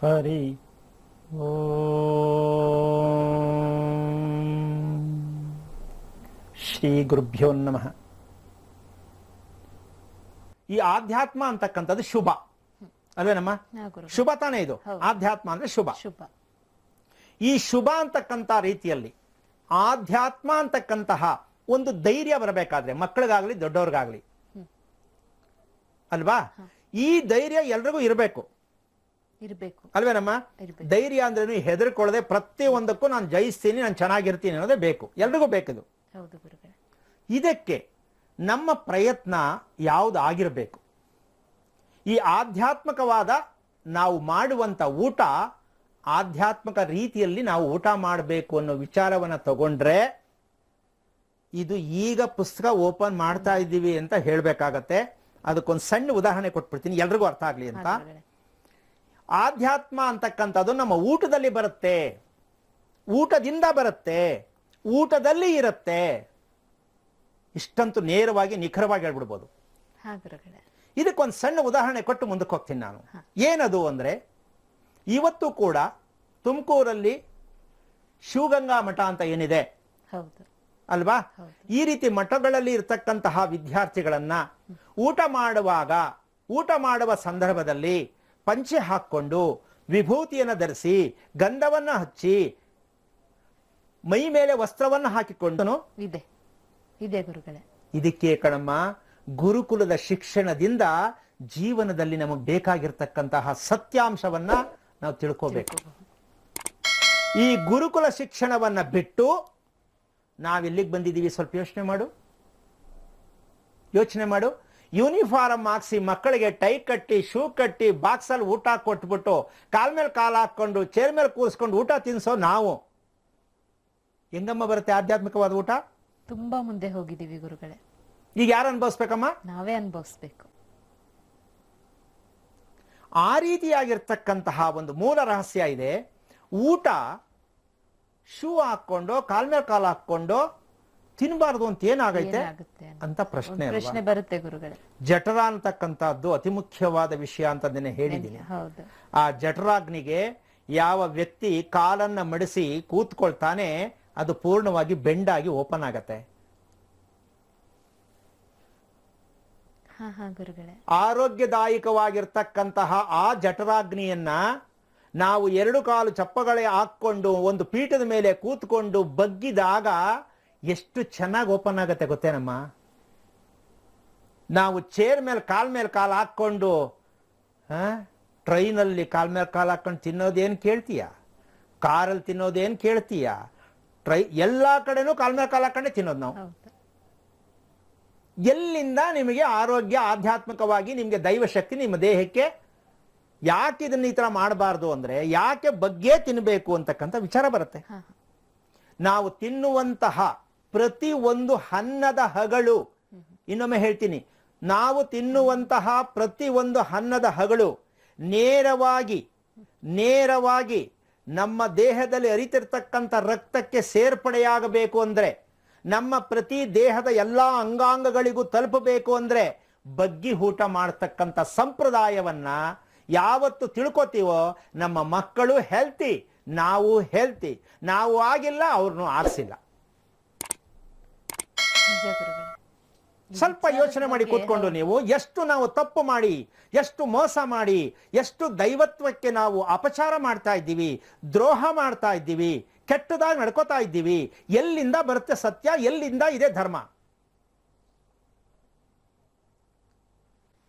ಹರಿ ಶ್ರೀ ಗುರುಭ್ಯೋ ನಮಃ ಈ ಆಧ್ಯಾತ್ಮ ಅಂತಕ್ಕಂಥದ್ದು ಶುಭ ನಮ್ಮ ಶುಭ ತಾನೇ ಇದು ಆಧ್ಯಾತ್ಮ ಅಂದ್ರೆ ಶುಭ ಶುಭ ಈ ಶುಭ ಅಂತಕ್ಕಂಥ ರೀತಿಯಲ್ಲಿ ಆಧ್ಯಾತ್ಮ ಅಂತಕ್ಕಂತಹ ಒಂದು ಧೈರ್ಯ ಬರಬೇಕಾದ್ರೆ ಮಕ್ಕಳಿಗಾಗ್ಲಿ ದೊಡ್ಡವ್ರಿಗಾಗ್ಲಿ ಅಲ್ವಾ ಈ ಧೈರ್ಯ ಎಲ್ರಿಗೂ ಇರಬೇಕು ಇರಬೇಕು ಅಲ್ವೇನಮ್ಮ ಧೈರ್ಯ ಅಂದ್ರೇನು ಹೆದರ್ಕೊಳ್ಳದೆ ಪ್ರತಿಯೊಂದಕ್ಕೂ ನಾನು ಜಯಿಸ್ತೀನಿ ನಾನು ಚೆನ್ನಾಗಿರ್ತೀನಿ ಅನ್ನೋದೇ ಬೇಕು ಎಲ್ರಿಗೂ ಬೇಕದು ಇದಕ್ಕೆ ನಮ್ಮ ಪ್ರಯತ್ನ ಯಾವ್ದು ಆಗಿರಬೇಕು ಈ ಆಧ್ಯಾತ್ಮಕವಾದ ನಾವು ಮಾಡುವಂತ ಊಟ ಆಧ್ಯಾತ್ಮಕ ರೀತಿಯಲ್ಲಿ ನಾವು ಊಟ ಮಾಡಬೇಕು ಅನ್ನೋ ವಿಚಾರವನ್ನ ತಗೊಂಡ್ರೆ ಇದು ಈಗ ಪುಸ್ತಕ ಓಪನ್ ಮಾಡ್ತಾ ಇದ್ದೀವಿ ಅಂತ ಹೇಳ್ಬೇಕಾಗತ್ತೆ ಅದಕ್ಕೊಂದು ಸಣ್ಣ ಉದಾಹರಣೆ ಕೊಟ್ಬಿಡ್ತೀನಿ ಎಲ್ರಿಗೂ ಅರ್ಥ ಆಗಲಿ ಅಂತ ಆಧ್ಯಾತ್ಮ ಅಂತಕ್ಕಂಥದ್ದು ನಮ್ಮ ಊಟದಲ್ಲಿ ಬರುತ್ತೆ ಊಟದಿಂದ ಬರುತ್ತೆ ಊಟದಲ್ಲಿ ಇರುತ್ತೆ ಇಷ್ಟಂತೂ ನೇರವಾಗಿ ನಿಖರವಾಗಿ ಹೇಳ್ಬಿಡ್ಬೋದು ಇದಕ್ಕೊಂದು ಸಣ್ಣ ಉದಾಹರಣೆ ಕೊಟ್ಟು ಮುಂದಕ್ಕೆ ಹೋಗ್ತೀನಿ ನಾನು ಏನದು ಅಂದರೆ ಇವತ್ತು ಕೂಡ ತುಮಕೂರಲ್ಲಿ ಶಿವಗಂಗಾ ಮಠ ಅಂತ ಏನಿದೆ ಅಲ್ವಾ ಈ ರೀತಿ ಮಠಗಳಲ್ಲಿ ಇರತಕ್ಕಂತಹ ವಿದ್ಯಾರ್ಥಿಗಳನ್ನ ಊಟ ಮಾಡುವಾಗ ಊಟ ಮಾಡುವ ಸಂದರ್ಭದಲ್ಲಿ ಪಂಚೆ ಹಾಕ್ಕೊಂಡು ವಿಭೂತಿಯನ್ನು ಧರಿಸಿ ಗಂಧವನ್ನ ಹಚ್ಚಿ ಮೈ ಮೇಲೆ ವಸ್ತ್ರವನ್ನು ಹಾಕಿಕೊಂಡನು ಇದೆ ಇದೆ ಗುರುಗಳೇ ಇದಕ್ಕೆ ಕಣಮ್ಮ ಗುರುಕುಲದ ಶಿಕ್ಷಣದಿಂದ ಜೀವನದಲ್ಲಿ ನಮಗೆ ಬೇಕಾಗಿರ್ತಕ್ಕಂತಹ ಸತ್ಯಾಂಶವನ್ನ ನಾವು ತಿಳ್ಕೋಬೇಕು ಈ ಗುರುಕುಲ ಶಿಕ್ಷಣವನ್ನ ಬಿಟ್ಟು ನಾವೆಲ್ಲಿಗೆ ಬಂದಿದ್ದೀವಿ ಸ್ವಲ್ಪ ಯೋಚನೆ ಮಾಡು ಯೋಚನೆ ಮಾಡು ಯೂನಿಫಾರ್ಮ್ ಹಾಕ್ಸಿ ಮಕ್ಕಳಿಗೆ ಟೈ ಕಟ್ಟಿ ಶೂ ಕಟ್ಟಿ ಬಾಕ್ಸಲ್ಲಿ ಊಟ ಕೊಟ್ಬಿಟ್ಟು ಕಾಲ್ ಮೇಲೆ ಕಾಲು ಹಾಕ್ಕೊಂಡು ಚೇರ್ ಮೇಲೆ ಕೂರಿಸ್ಕೊಂಡು ಊಟ ತಿನ್ಸೋ ನಾವು ಹೆಂಗಮ್ಮ ಬರುತ್ತೆ ಆಧ್ಯಾತ್ಮಿಕವಾದ ಊಟ ತುಂಬಾ ಮುಂದೆ ಹೋಗಿದ್ದೀವಿ ಗುರುಗಳೇ ಈಗ ಯಾರು ಅನ್ಭವಿಸ್ಬೇಕಮ್ಮ ನಾವೇ ಅನುಭವಿಸ್ಬೇಕು ಆ ರೀತಿಯಾಗಿರ್ತಕ್ಕಂತಹ ಒಂದು ಮೂಲ ರಹಸ್ಯ ಇದೆ ಊಟ ಶೂ ಹಾಕ್ಕೊಂಡು ಕಾಲ್ ಮೇಲೆ ಕಾಲು ಹಾಕ್ಕೊಂಡು ತಿನ್ನಬಾರದು ಅಂತ ಏನಾಗೈತೆ ಅಂತ ಪ್ರಶ್ನೆ ಪ್ರಶ್ನೆ ಬರುತ್ತೆ ಗುರುಗಳೇ ಜಠರ ಅಂತಕ್ಕಂಥದ್ದು ಅತಿ ಮುಖ್ಯವಾದ ವಿಷಯ ಅಂತ ನಿನ್ನೆ ಹೇಳಿದ್ದೀನಿ ಆ ಜಠರಾಗ್ನಿಗೆ ಯಾವ ವ್ಯಕ್ತಿ ಕಾಲನ್ನ ಮಡಿಸಿ ಕೂತ್ಕೊಳ್ತಾನೆ ಅದು ಪೂರ್ಣವಾಗಿ ಬೆಂಡಾಗಿ ಓಪನ್ ಆಗತ್ತೆ ಆರೋಗ್ಯದಾಯಕವಾಗಿರ್ತಕ್ಕಂತಹ ಆ ಜಠರಾಗ್ನಿಯನ್ನ ನಾವು ಎರಡು ಕಾಲು ಚಪ್ಪಗಳೇ ಹಾಕೊಂಡು ಒಂದು ಪೀಠದ ಮೇಲೆ ಕೂತ್ಕೊಂಡು ಬಗ್ಗಿದಾಗ ಎಷ್ಟು ಚೆನ್ನಾಗಿ ಓಪನ್ ಆಗತ್ತೆ ಗೊತ್ತೇನಮ್ಮ ನಾವು ಚೇರ್ ಮೇಲೆ ಕಾಲ್ ಮೇಲೆ ಕಾಲು ಹಾಕ್ಕೊಂಡು ಟ್ರೈನಲ್ಲಿ ಕಾಲ್ ಮೇಲೆ ಕಾಲು ತಿನ್ನೋದು ಏನ್ ಕೇಳ್ತೀಯ ಕಾರಲ್ಲಿ ತಿನ್ನೋದೇನು ಕೇಳ್ತೀಯ ಟ್ರೈ ಎಲ್ಲ ಕಡೆನೂ ಕಾಲ್ ಮೇಲೆ ಕಾಲು ಹಾಕೊಂಡೆ ತಿನ್ನೋದು ನಾವು ಎಲ್ಲಿಂದ ನಿಮಗೆ ಆರೋಗ್ಯ ಆಧ್ಯಾತ್ಮಿಕವಾಗಿ ನಿಮಗೆ ಶಕ್ತಿ ನಿಮ್ಮ ದೇಹಕ್ಕೆ ಯಾಕೆ ಇದನ್ನ ಈ ತರ ಮಾಡಬಾರ್ದು ಅಂದ್ರೆ ಯಾಕೆ ಬಗ್ಗೆ ತಿನ್ನಬೇಕು ಅಂತಕ್ಕಂಥ ವಿಚಾರ ಬರುತ್ತೆ ನಾವು ತಿನ್ನುವಂತಹ ಪ್ರತಿ ಒಂದು ಅನ್ನದ ಹಗಳು ಇನ್ನೊಮ್ಮೆ ಹೇಳ್ತೀನಿ ನಾವು ತಿನ್ನುವಂತಹ ಪ್ರತಿ ಒಂದು ಅನ್ನದ ಹಗಳು ನೇರವಾಗಿ ನೇರವಾಗಿ ನಮ್ಮ ದೇಹದಲ್ಲಿ ಅರಿತಿರ್ತಕ್ಕಂಥ ರಕ್ತಕ್ಕೆ ಸೇರ್ಪಡೆಯಾಗಬೇಕು ಅಂದರೆ ನಮ್ಮ ಪ್ರತಿ ದೇಹದ ಎಲ್ಲ ಅಂಗಾಂಗಗಳಿಗೂ ತಲುಪಬೇಕು ಅಂದರೆ ಬಗ್ಗಿ ಊಟ ಮಾಡ್ತಕ್ಕಂಥ ಸಂಪ್ರದಾಯವನ್ನ ಯಾವತ್ತು ತಿಳ್ಕೊತೀವೋ ನಮ್ಮ ಮಕ್ಕಳು ಹೆಲ್ತಿ ನಾವು ಹೆಲ್ತಿ ನಾವು ಆಗಿಲ್ಲ ಅವ್ರನ್ನೂ ಆರಿಸಿಲ್ಲ ಸ್ವಲ್ಪ ಯೋಚನೆ ಮಾಡಿ ಕೂತ್ಕೊಂಡು ನೀವು ಎಷ್ಟು ನಾವು ತಪ್ಪು ಮಾಡಿ ಎಷ್ಟು ಮೋಸ ಮಾಡಿ ಎಷ್ಟು ದೈವತ್ವಕ್ಕೆ ನಾವು ಅಪಚಾರ ಮಾಡ್ತಾ ಇದ್ದೀವಿ ದ್ರೋಹ ಮಾಡ್ತಾ ಇದ್ದೀವಿ ಕೆಟ್ಟದಾಗಿ ನಡ್ಕೋತಾ ಇದ್ದೀವಿ ಎಲ್ಲಿಂದ ಬರುತ್ತೆ ಸತ್ಯ ಎಲ್ಲಿಂದ ಇದೆ ಧರ್ಮ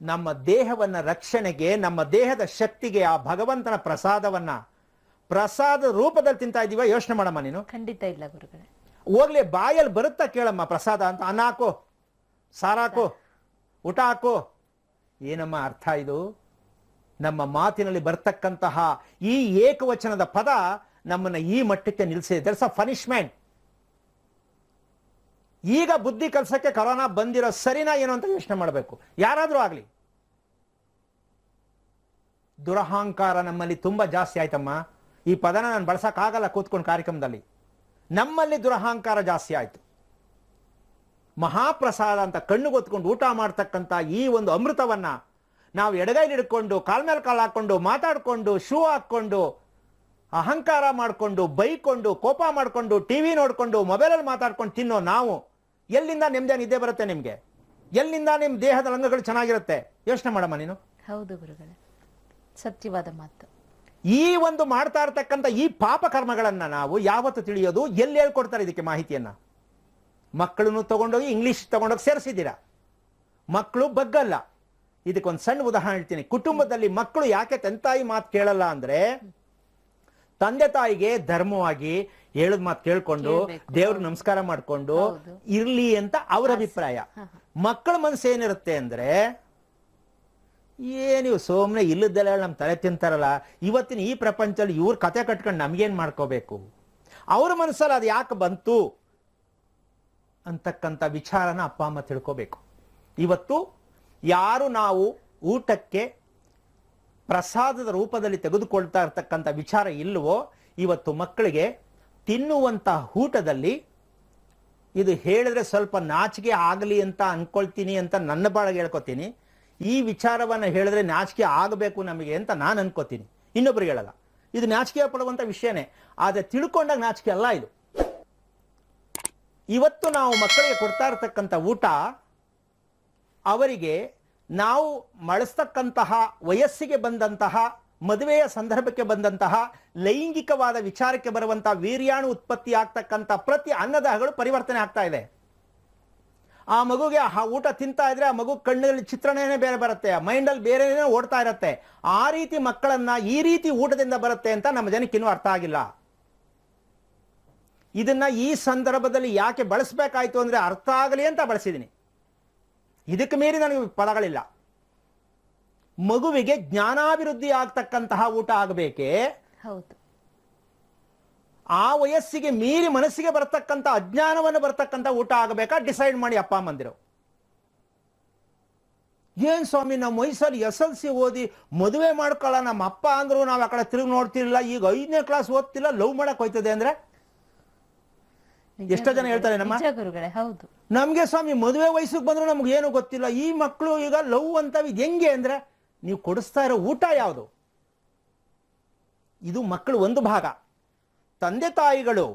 ನಮ್ಮ ದೇಹವನ್ನ ರಕ್ಷಣೆಗೆ ನಮ್ಮ ದೇಹದ ಶಕ್ತಿಗೆ ಆ ಭಗವಂತನ ಪ್ರಸಾದವನ್ನ ಪ್ರಸಾದ ರೂಪದಲ್ಲಿ ತಿಂತಾ ಇದೀವ ಯೋಚನೆ ಮಾಡಮ್ಮ ನೀನು ಖಂಡಿತ ಇಲ್ಲ ಗುರುಗಳೇ ಹೋಗ್ಲಿ ಬಾಯಲ್ಲಿ ಬರುತ್ತಾ ಕೇಳಮ್ಮ ಪ್ರಸಾದ ಅಂತ ಅನ್ನ ಹಾಕು ಸಾರಾಕು ಊಟ ಹಾಕೋ ಏನಮ್ಮ ಅರ್ಥ ಇದು ನಮ್ಮ ಮಾತಿನಲ್ಲಿ ಬರ್ತಕ್ಕಂತಹ ಈ ಏಕವಚನದ ಪದ ನಮ್ಮನ್ನು ಈ ಮಟ್ಟಕ್ಕೆ ನಿಲ್ಲಿಸಿದೆ ದರ್ಸ್ ಅ ಪನಿಷ್ಮೆಂಟ್ ಈಗ ಬುದ್ಧಿ ಕೆಲಸಕ್ಕೆ ಕರೋನಾ ಬಂದಿರೋ ಸರಿನಾ ಏನು ಅಂತ ಯೋಚನೆ ಮಾಡಬೇಕು ಯಾರಾದರೂ ಆಗಲಿ ದುರಹಂಕಾರ ನಮ್ಮಲ್ಲಿ ತುಂಬ ಜಾಸ್ತಿ ಆಯ್ತಮ್ಮ ಈ ಪದನ ನಾನು ಆಗಲ್ಲ ಕೂತ್ಕೊಂಡು ಕಾರ್ಯಕ್ರಮದಲ್ಲಿ ನಮ್ಮಲ್ಲಿ ದುರಹಂಕಾರ ಜಾಸ್ತಿ ಆಯಿತು ಮಹಾಪ್ರಸಾದ ಅಂತ ಕಣ್ಣು ಗೊತ್ಕೊಂಡು ಊಟ ಮಾಡ್ತಕ್ಕಂಥ ಈ ಒಂದು ಅಮೃತವನ್ನು ನಾವು ಎಡಗೈಲಿ ಹಿಡ್ಕೊಂಡು ಮೇಲೆ ಕಾಲು ಹಾಕ್ಕೊಂಡು ಮಾತಾಡಿಕೊಂಡು ಶೂ ಹಾಕ್ಕೊಂಡು ಅಹಂಕಾರ ಮಾಡಿಕೊಂಡು ಬೈಕೊಂಡು ಕೋಪ ಮಾಡಿಕೊಂಡು ಟಿ ವಿ ನೋಡಿಕೊಂಡು ಮೊಬೈಲಲ್ಲಿ ಮಾತಾಡ್ಕೊಂಡು ತಿನ್ನೋ ನಾವು ಎಲ್ಲಿಂದ ನೆಮ್ಮದಿ ನಿದ್ದೆ ಬರುತ್ತೆ ನಿಮಗೆ ಎಲ್ಲಿಂದ ನಿಮ್ಮ ದೇಹದ ಅಂಗಗಳು ಚೆನ್ನಾಗಿರುತ್ತೆ ಯೋಚನೆ ಮಾಡಮ್ಮ ನೀನು ಹೌದು ಗುರುಗಳೇ ಸತ್ಯವಾದ ಮಾತು ಈ ಒಂದು ಮಾಡ್ತಾ ಇರತಕ್ಕಂಥ ಈ ಪಾಪ ಕರ್ಮಗಳನ್ನು ನಾವು ಯಾವತ್ತು ತಿಳಿಯೋದು ಎಲ್ಲಿ ಹೇಳ್ಕೊಡ್ತಾರೆ ಇದಕ್ಕೆ ಮಾಹಿತಿಯನ್ನ ಮಕ್ಕಳನ್ನು ತಗೊಂಡೋಗಿ ಇಂಗ್ಲಿಷ್ ತಗೊಂಡೋಗಿ ಸೇರಿಸಿದ್ದೀರಾ ಮಕ್ಕಳು ಬಗ್ಗಲ್ಲ ಇದಕ್ಕೊಂದು ಸಣ್ಣ ಉದಾಹರಣೆ ಹೇಳ್ತೀನಿ ಕುಟುಂಬದಲ್ಲಿ ಮಕ್ಕಳು ಯಾಕೆ ತಂದೆ ತಾಯಿ ಮಾತು ಕೇಳಲ್ಲ ಅಂದ್ರೆ ತಂದೆ ತಾಯಿಗೆ ಧರ್ಮವಾಗಿ ಹೇಳದ್ ಮಾತು ಕೇಳ್ಕೊಂಡು ದೇವ್ರ ನಮಸ್ಕಾರ ಮಾಡಿಕೊಂಡು ಇರ್ಲಿ ಅಂತ ಅವರ ಅಭಿಪ್ರಾಯ ಮಕ್ಕಳ ಏನಿರುತ್ತೆ ಅಂದ್ರೆ ಏನು ಸೋಮನೆ ಸೋಮ್ನೆ ನಮ್ಮ ತಲೆ ತಿಂತಾರಲ್ಲ ಇವತ್ತಿನ ಈ ಪ್ರಪಂಚದಲ್ಲಿ ಇವ್ರ ಕತೆ ಕಟ್ಕೊಂಡು ನಮಗೇನು ಮಾಡ್ಕೋಬೇಕು ಅವ್ರ ಮನಸ್ಸಲ್ಲಿ ಅದು ಯಾಕೆ ಬಂತು ಅಂತಕ್ಕಂಥ ವಿಚಾರನ ಅಪ್ಪ ಅಮ್ಮ ತಿಳ್ಕೋಬೇಕು ಇವತ್ತು ಯಾರು ನಾವು ಊಟಕ್ಕೆ ಪ್ರಸಾದದ ರೂಪದಲ್ಲಿ ತೆಗೆದುಕೊಳ್ತಾ ಇರ್ತಕ್ಕಂಥ ವಿಚಾರ ಇಲ್ಲವೋ ಇವತ್ತು ಮಕ್ಕಳಿಗೆ ತಿನ್ನುವಂಥ ಊಟದಲ್ಲಿ ಇದು ಹೇಳಿದ್ರೆ ಸ್ವಲ್ಪ ನಾಚಿಕೆ ಆಗಲಿ ಅಂತ ಅಂದ್ಕೊಳ್ತೀನಿ ಅಂತ ನನ್ನ ಬಾಳಗೆ ಹೇಳ್ಕೊತೀನಿ ಈ ವಿಚಾರವನ್ನ ಹೇಳಿದ್ರೆ ನಾಚಿಕೆ ಆಗಬೇಕು ನಮಗೆ ಅಂತ ನಾನು ಅನ್ಕೋತೀನಿ ಇನ್ನೊಬ್ರು ಹೇಳಲ್ಲ ಇದು ನಾಚಿಕೆ ಪಡುವಂಥ ವಿಷಯನೇ ಆದ್ರೆ ತಿಳ್ಕೊಂಡಾಗ ನಾಚಿಕೆ ಅಲ್ಲ ಇದು ಇವತ್ತು ನಾವು ಮಕ್ಕಳಿಗೆ ಕೊಡ್ತಾ ಇರತಕ್ಕಂಥ ಊಟ ಅವರಿಗೆ ನಾವು ಮಳಸ್ತಕ್ಕಂತಹ ವಯಸ್ಸಿಗೆ ಬಂದಂತಹ ಮದುವೆಯ ಸಂದರ್ಭಕ್ಕೆ ಬಂದಂತಹ ಲೈಂಗಿಕವಾದ ವಿಚಾರಕ್ಕೆ ಬರುವಂತಹ ವೀರ್ಯಾಣು ಉತ್ಪತ್ತಿ ಆಗ್ತಕ್ಕಂಥ ಪ್ರತಿ ಅನ್ನದಾಹಗಳು ಪರಿವರ್ತನೆ ಆಗ್ತಾ ಇದೆ ಆ ಮಗುಗೆ ಆ ಊಟ ತಿಂತಾ ಇದ್ರೆ ಆ ಮಗು ಕಣ್ಣಲ್ಲಿ ಚಿತ್ರಣನೇ ಬೇರೆ ಬರುತ್ತೆ ಮೈಂಡಲ್ಲಿ ಬೇರೆನೇ ಓಡ್ತಾ ಇರುತ್ತೆ ಆ ರೀತಿ ಮಕ್ಕಳನ್ನ ಈ ರೀತಿ ಊಟದಿಂದ ಬರುತ್ತೆ ಅಂತ ನಮ್ಮ ಜನಕ್ಕೆ ಇನ್ನೂ ಅರ್ಥ ಆಗಿಲ್ಲ ಇದನ್ನ ಈ ಸಂದರ್ಭದಲ್ಲಿ ಯಾಕೆ ಬಳಸಬೇಕಾಯ್ತು ಅಂದ್ರೆ ಅರ್ಥ ಆಗಲಿ ಅಂತ ಬಳಸಿದ್ದೀನಿ ಇದಕ್ಕೆ ಮೀರಿ ನನಗೆ ಪದಗಳಿಲ್ಲ ಮಗುವಿಗೆ ಜ್ಞಾನಾಭಿವೃದ್ಧಿ ಆಗ್ತಕ್ಕಂತಹ ಊಟ ಆಗಬೇಕೇ ಹೌದು ಆ ವಯಸ್ಸಿಗೆ ಮೀರಿ ಮನಸ್ಸಿಗೆ ಬರತಕ್ಕಂಥ ಅಜ್ಞಾನವನ್ನು ಬರತಕ್ಕಂಥ ಊಟ ಆಗಬೇಕಾ ಡಿಸೈಡ್ ಮಾಡಿ ಅಪ್ಪ ಅಮ್ಮಂದಿರು ಏನ್ ಸ್ವಾಮಿ ನಮ್ಮ ಮೈಸೂರು ಎಸ್ ಎಲ್ ಸಿ ಓದಿ ಮದುವೆ ಮಾಡ್ಕೊಳ್ಳ ನಮ್ಮ ಅಪ್ಪ ಅಂದರು ನಾವು ಆ ಕಡೆ ತಿರುಗಿ ನೋಡ್ತಿರಲಿಲ್ಲ ಈಗ ಐದನೇ ಕ್ಲಾಸ್ ಓದ್ತಿಲ್ಲ ಲವ್ ಮಾಡಕ್ ಹೋಯ್ತದೆ ಅಂದ್ರೆ ಎಷ್ಟೋ ಜನ ಹೇಳ್ತಾರೆ ನಮ್ಮ ಹೌದು ನಮಗೆ ಸ್ವಾಮಿ ಮದುವೆ ವಯಸ್ಸಿಗೆ ಬಂದ್ರು ನಮ್ಗೆ ಏನು ಗೊತ್ತಿಲ್ಲ ಈ ಮಕ್ಕಳು ಈಗ ಲವ್ ಅಂತ ಇದು ಹೆಂಗೆ ಅಂದ್ರೆ ನೀವು ಕೊಡಿಸ್ತಾ ಇರೋ ಊಟ ಯಾವುದು ಇದು ಮಕ್ಕಳು ಒಂದು ಭಾಗ ತಂದೆ ತಾಯಿಗಳು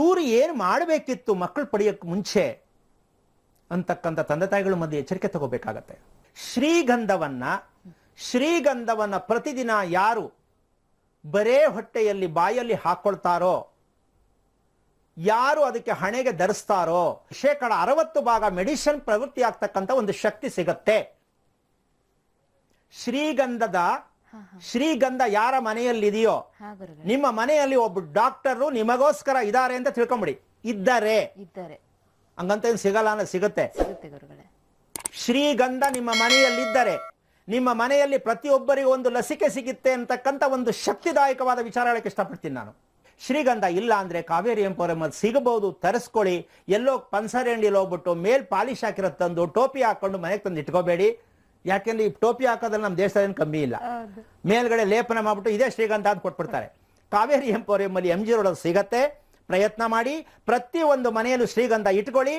ಇವರು ಏನು ಮಾಡಬೇಕಿತ್ತು ಮಕ್ಕಳು ಪಡೆಯೋಕ್ಕೆ ಮುಂಚೆ ಅಂತಕ್ಕಂಥ ತಂದೆ ತಾಯಿಗಳು ಮಧ್ಯೆ ಎಚ್ಚರಿಕೆ ತಗೋಬೇಕಾಗತ್ತೆ ಶ್ರೀಗಂಧವನ್ನ ಶ್ರೀಗಂಧವನ್ನ ಪ್ರತಿದಿನ ಯಾರು ಬರೇ ಹೊಟ್ಟೆಯಲ್ಲಿ ಬಾಯಲ್ಲಿ ಹಾಕೊಳ್ತಾರೋ ಯಾರು ಅದಕ್ಕೆ ಹಣೆಗೆ ಧರಿಸ್ತಾರೋ ಶೇಕಡ ಅರವತ್ತು ಭಾಗ ಮೆಡಿಸಿನ್ ಪ್ರವೃತ್ತಿ ಆಗ್ತಕ್ಕಂಥ ಒಂದು ಶಕ್ತಿ ಸಿಗತ್ತೆ ಶ್ರೀಗಂಧದ ಶ್ರೀಗಂಧ ಯಾರ ಮನೆಯಲ್ಲಿದೆಯೋ ನಿಮ್ಮ ಮನೆಯಲ್ಲಿ ಒಬ್ಬ ಡಾಕ್ಟರ್ ನಿಮಗೋಸ್ಕರ ಇದ್ದಾರೆ ಅಂತ ತಿಳ್ಕೊಂಬಿಡಿ ಇದ್ದಾರೆ ಇದ್ದಾರೆ ಹಂಗಂತ ಏನು ಸಿಗಲ್ಲ ಸಿಗುತ್ತೆ ಶ್ರೀಗಂಧ ನಿಮ್ಮ ಮನೆಯಲ್ಲಿದ್ದರೆ ನಿಮ್ಮ ಮನೆಯಲ್ಲಿ ಪ್ರತಿಯೊಬ್ಬರಿಗೂ ಒಂದು ಲಸಿಕೆ ಸಿಗುತ್ತೆ ಅಂತಕ್ಕಂಥ ಒಂದು ಶಕ್ತಿದಾಯಕವಾದ ವಿಚಾರ ಹೇಳಕ್ಕೆ ಇಷ್ಟಪಡ್ತೀನಿ ನಾನು ಶ್ರೀಗಂಧ ಇಲ್ಲ ಅಂದ್ರೆ ಕಾವೇರಿ ಎಂಪೋರಮ್ ಸಿಗಬಹುದು ತರಿಸ್ಕೊಳ್ಳಿ ಎಲ್ಲೋ ಪನ್ಸರ್ ಅಂಗಡಿಯಲ್ಲಿ ಹೋಗ್ಬಿಟ್ಟು ಮೇಲ್ ಪಾಲಿಶ್ ಹಾಕಿರೋ ತಂದು ಟೋಪಿ ಹಾಕೊಂಡು ಮನೆಗೆ ತಂದು ಇಟ್ಕೋಬೇಡಿ ಯಾಕೆಂದ್ರೆ ಈ ಟೋಪಿ ಹಾಕೋದ್ರಲ್ಲಿ ನಮ್ಮ ದೇಶದಲ್ಲಿ ಕಮ್ಮಿ ಇಲ್ಲ ಮೇಲ್ಗಡೆ ಲೇಪನ ಮಾಡ್ಬಿಟ್ಟು ಇದೇ ಶ್ರೀಗಂಧ ಅಂತ ಕೊಟ್ಬಿಡ್ತಾರೆ ಕಾವೇರಿ ಎಂಪೋರಿಯಂ ಅಲ್ಲಿ ಎಂ ಜಿ ರೋಡ್ ಸಿಗತ್ತೆ ಪ್ರಯತ್ನ ಮಾಡಿ ಪ್ರತಿ ಒಂದು ಮನೆಯಲ್ಲೂ ಶ್ರೀಗಂಧ ಇಟ್ಕೊಳ್ಳಿ